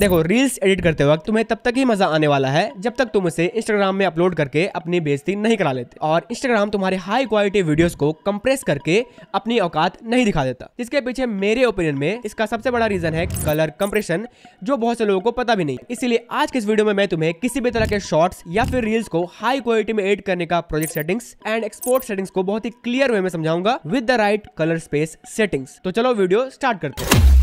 देखो reels edit करते वक्त तुम्हें तब तक ही मजा आने वाला है जब तक तुम उसे इंस्टाग्राम में अपलोड करके अपनी बेजती नहीं करा लेते और इंस्टाग्राम तुम्हारे हाई क्वालिटी वीडियोस को कंप्रेस करके अपनी औकात नहीं दिखा देता इसके पीछे मेरे ओपिनियन में इसका सबसे बड़ा रीजन है कलर कंप्रेशन जो बहुत से लोगों को पता भी नहीं इसीलिए आज के इस वीडियो में मैं तुम्हें किसी भी तरह के शॉर्ट्स या फिर रील्स को हाई क्वालिटी में एडिट करने का project settings and export settings को बहुत ही क्लियर वे में समझाऊंगा with the right colour space settings तो चलो वीडियो स्टार्ट करते हैं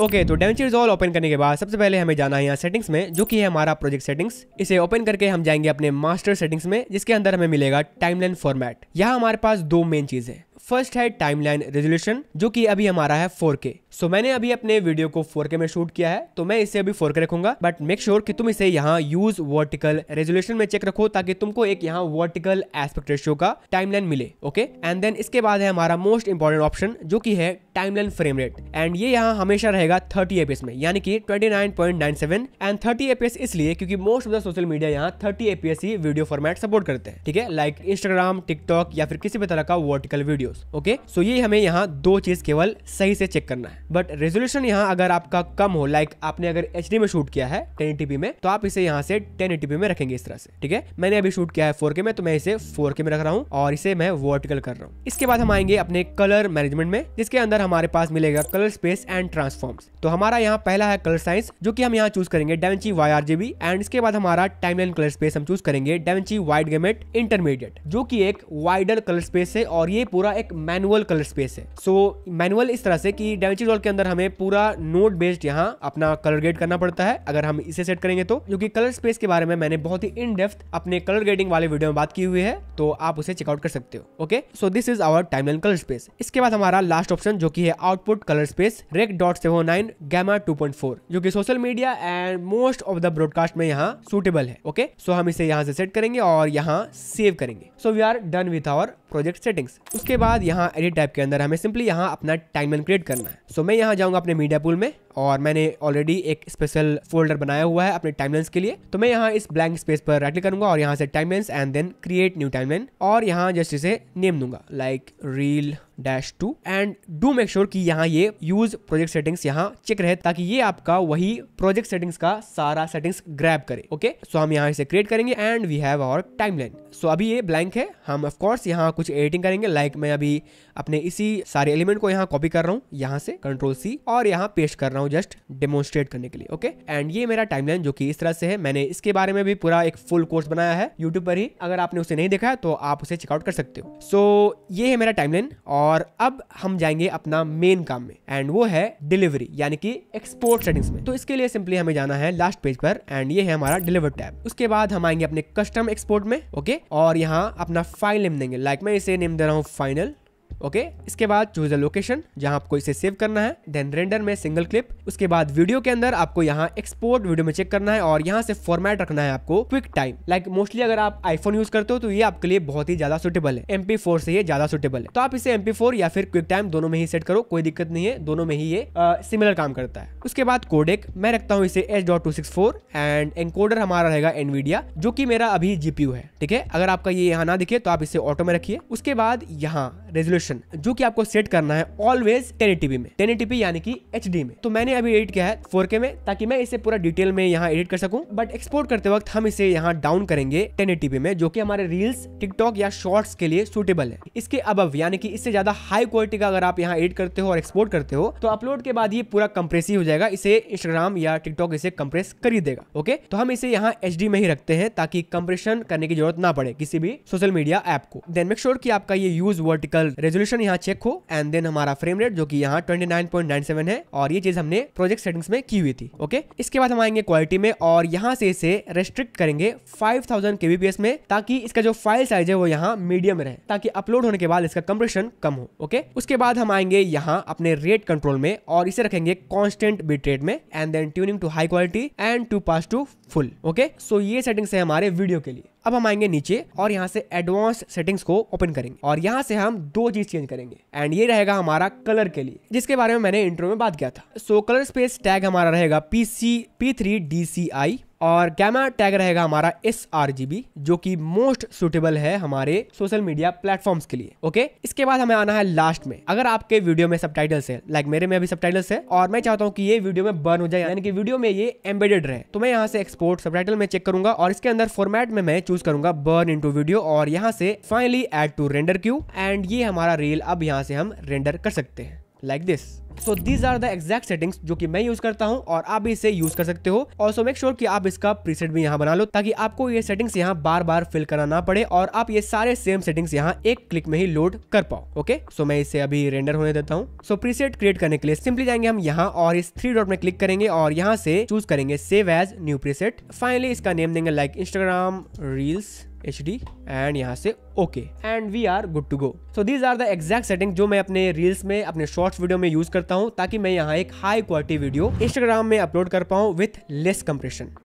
ओके तो डेवेंचर रिजॉल्व ओपन करने के बाद सबसे पहले हमें जाना है यहाँ सेटिंग्स में जो कि है हमारा प्रोजेक्ट सेटिंग्स इसे ओपन करके हम जाएंगे अपने मास्टर सेटिंग्स में जिसके अंदर हमें मिलेगा टाइमलाइन फॉर्मेट यहाँ हमारे पास दो मेन चीज है फर्स्ट है टाइमलाइन रेजोल्यूशन जो कि अभी हमारा है 4K सो so, मैंने अभी अपने वीडियो को 4K में शूट किया है तो मैं इसे अभी 4K रखूंगा बट मेक श्योर कि तुम इसे यहाँ यूज वर्टिकल रेजोल्यूशन में चेक रखो ताकि तुमको एक यहाँ वर्टिकल एस्पेक्ट रेशियो का टाइमलाइन मिले ओके एंड देन इसके बाद है हमारा मोस्ट इंपॉर्टेंट ऑप्शन जो की है टाइमलाइन फ्रेम रेट एंड ये यहाँ हमेशा रहेगा थर्टी एपीएस में यानी कि ट्वेंटी एंड थर्टी एपीएस इसलिए क्योंकि most of the social media यहाँ थर्टी एपीएस ही वीडियो फॉर्मेट सपोर्ट करते हैं ठीक है लाइक इंस्टाग्राम टिकटॉक या फिर किसी भी तरह का vertical video videos okay so ये हमें यहाँ दो चीज केवल सही से चेक करना है बट रेजोल्यूशन यहाँ अगर आपका कम हो लाइक आपने अगर एच में शूट किया है टेन में तो आप इसे यहाँ से टेन में रखेंगे इस तरह से ठीक है मैंने अभी शूट किया है फोर में तो मैं इसे फोर में रख रहा हूँ और इसे मैं वर्टिकल कर रहा हूँ इसके बाद हम आएंगे अपने कलर मैनेजमेंट में जिसके अंदर हमारे पास मिलेगा कलर स्पेस एंड ट्रांसफॉर्म तो हमारा यहाँ पहला है कलर साइंस जो कि हम यहाँ चूज करेंगे DaVinci Y R GB and इसके बाद हमारा टाइमलाइन कलर स्पेस हम चूज करेंगे डेवेंची वाइड गेमेट इंटरमीडिएट जो कि एक वाइडर कलर स्पेस है और ये पूरा एक मैनुअल कलर स्पेस है सो so, मैनुअल इस तरह से कि डाविची रोल के अंदर हमें पूरा नोट बेस्ड यहाँ अपना कलर ग्रेड करना पड़ता है अगर हम इसे सेट करेंगे तो क्योंकि कलर स्पेस के बारे में मैंने बहुत ही इन डेप्थ अपने कलर ग्रेडिंग वाले वीडियो में बात की हुई है तो आप उसे चेकआउट कर सकते हो okay so this is our timeline colour space इसके बाद हमारा लास्ट ऑप्शन जो की है output colour space rec dot seven nine gamma two point four जो की social media and most of the broadcast में यहाँ सुटेबल है ओके okay? सो so, हम इसे यहाँ से सेट करेंगे और यहाँ सेव करेंगे so we are done with our project settings उसके बाद बाद यहाँ एडिट टाइप के अंदर हमें सिंपली यहाँ अपना टाइमलाइन क्रिएट करना है सो so, मैं यहाँ जाऊँगा अपने मीडिया पूल में और मैंने ऑलरेडी एक स्पेशल फोल्डर बनाया हुआ है अपने टाइमलाइंस के लिए तो मैं यहाँ इस ब्लैंक स्पेस पर राइट करूंगा और यहाँ से timelines and then create new timeline और यहाँ जस्ट इसे नेम दूंगा like reel dash two and do make sure कि यहाँ ये यूज प्रोजेक्ट सेटिंग्स यहाँ चेक रहे ताकि ये आपका वही प्रोजेक्ट सेटिंग्स का सारा सेटिंग्स ग्रैब करे ओके सो हम यहाँ इसे क्रिएट करेंगे and we have our timeline so अभी ये ब्लैंक है हम ऑफकोर्स यहाँ कुछ एडिटिंग करेंगे लाइक like मैं अभी अपने इसी सारे एलिमेंट को यहाँ कॉपी कर रहा हूँ यहाँ से कंट्रोल सी और यहाँ पेश कर रहा हूँ जस्ट डेमोन्स्ट्रेट करने के लिए ओके okay? एंड ये मेरा टाइम जो कि इस तरह से है मैंने इसके बारे में भी पूरा एक फुल कोर्स बनाया है यूट्यूब पर ही अगर आपने उसे नहीं देखा है तो आप उसे चेकआउट कर सकते हो सो so, ये है मेरा टाइमलाइन और और अब हम जाएंगे अपना मेन काम में एंड वो है डिलीवरी यानी कि एक्सपोर्ट सेटिंग्स में तो इसके लिए सिंपली हमें जाना है लास्ट पेज पर एंड ये है हमारा डिलीवर टैब उसके बाद हम आएंगे अपने कस्टम एक्सपोर्ट में ओके और यहाँ अपना फाइल नेम देंगे लाइक मैं इसे नेम दे रहा हूँ फाइनल ओके इसके बाद चूज अ लोकेशन जहां आपको इसे सेव करना है देन रेंडर में सिंगल क्लिप उसके बाद वीडियो के अंदर आपको यहाँ एक्सपोर्ट वीडियो में चेक करना है और यहाँ से फॉर्मेट रखना है आपको क्विक टाइम लाइक मोस्टली अगर आप आईफोन यूज करते हो तो ये आपके लिए बहुत ही ज्यादा सुटेबल है एमपी से ये ज्यादा सुटेबल है तो आप इसे एमपी या फिर क्विक टाइम दोनों में ही सेट करो कोई दिक्कत नहीं है दोनों में ही ये सिमिलर काम करता है उसके बाद कोडेक मैं रखता हूँ इसे H dot two six four and encoder हमारा रहेगा एनवीडिया जो की मेरा अभी जीपीयू है ठीक है अगर आपका ये यहाँ ना दिखे तो आप इसे ऑटो में रखिए उसके बाद यहाँ रेजोल्यूशन जो कि आपको सेट करना है ऑलवेज टेन में टेन यानी कि एच में तो मैंने अभी एडिट किया है फोर में ताकि मैं इसे पूरा डिटेल में यहाँ एडिट कर सकूँ बट एक्सपोर्ट करते वक्त हम इसे यहाँ डाउन करेंगे टेन में जो कि हमारे रील्स टिकटॉक या शॉर्ट्स के लिए सुटेबल है इसके अब यानी कि इससे ज्यादा हाई क्वालिटी का अगर आप यहाँ एडिट करते हो और एक्सपोर्ट करते हो तो अपलोड के बाद ये पूरा कंप्रेस ही हो जाएगा इसे इंस्टाग्राम या टिकटॉक इसे कंप्रेस कर ही देगा ओके तो हम इसे यहाँ एच में ही रखते हैं ताकि कंप्रेशन करने की जरूरत ना पड़े किसी भी सोशल मीडिया ऐप को देन मेक श्योर की आपका ये यूज वर्टिकल ग्राफिकल रेजोल्यूशन यहाँ चेक हो एंड देन हमारा फ्रेम रेट जो की यहाँ ट्वेंटी है और ये चीज हमने प्रोजेक्ट सेटिंग्स में की हुई थी ओके इसके बाद हम आएंगे क्वालिटी में और यहाँ से इसे रेस्ट्रिक्ट करेंगे 5000 केबीपीएस में ताकि इसका जो फाइल साइज है वो यहाँ मीडियम रहे ताकि अपलोड होने के बाद इसका कंप्रेशन कम हो ओके उसके बाद हम आएंगे यहाँ अपने रेट कंट्रोल में और इसे रखेंगे कॉन्स्टेंट बिट रेट में and then tuning to high quality and two pass to full okay so ये सेटिंग्स है हमारे वीडियो के लिए अब हम आएंगे नीचे और यहाँ से एडवांस सेटिंग्स को ओपन करेंगे और यहाँ से हम दो चीज चेंज करेंगे एंड ये रहेगा हमारा कलर के लिए जिसके बारे में मैंने इंटरव्यू में बात किया था सो कलर स्पेस टैग हमारा रहेगा P C P three D C I और कैमरा टैग रहेगा हमारा एस आर जी बी जो कि मोस्ट सुटेबल है हमारे सोशल मीडिया प्लेटफॉर्म्स के लिए ओके इसके बाद हमें आना है लास्ट में अगर आपके वीडियो में सब है लाइक मेरे में अभी सब है और मैं चाहता हूँ कि ये वीडियो में बर्न हो जाए यानी कि वीडियो में ये एम्बेडेड रहे तो मैं यहाँ से एक्सपोर्ट सब में चेक करूंगा और इसके अंदर फॉर्मेट में मैं चूज करूंगा बर्न टू वीडियो और यहाँ से finally add to render queue and ये हमारा रील अब यहाँ से हम रेंडर कर सकते हैं like this so these are the exact settings जो कि मैं यूज करता हूँ और आप भी इसे यूज कर सकते हो और सो मेक श्योर कि आप इसका प्रीसेट भी यहाँ बना लो ताकि आपको ये सेटिंग्स यहाँ बार बार फिल करना ना पड़े और आप ये सारे सेम सेटिंग्स यहाँ एक क्लिक में ही लोड कर पाओ ओके सो मैं इसे अभी रेंडर होने देता हूँ सो प्रीसेट क्रिएट करने के लिए सिंपली जाएंगे हम यहाँ और इस थ्री डॉट में क्लिक करेंगे और यहाँ से चूज करेंगे save as new preset finally इसका नेम देंगे like Instagram reels H D and यहाँ से okay and we are good to go so these are the exact setting जो मैं अपने रील्स में अपने शॉर्ट्स वीडियो में यूज करता हूँ ताकि मैं यहाँ एक हाई क्वालिटी वीडियो इंस्टाग्राम में अपलोड कर पाऊँ विथ लेस कंप्रेशन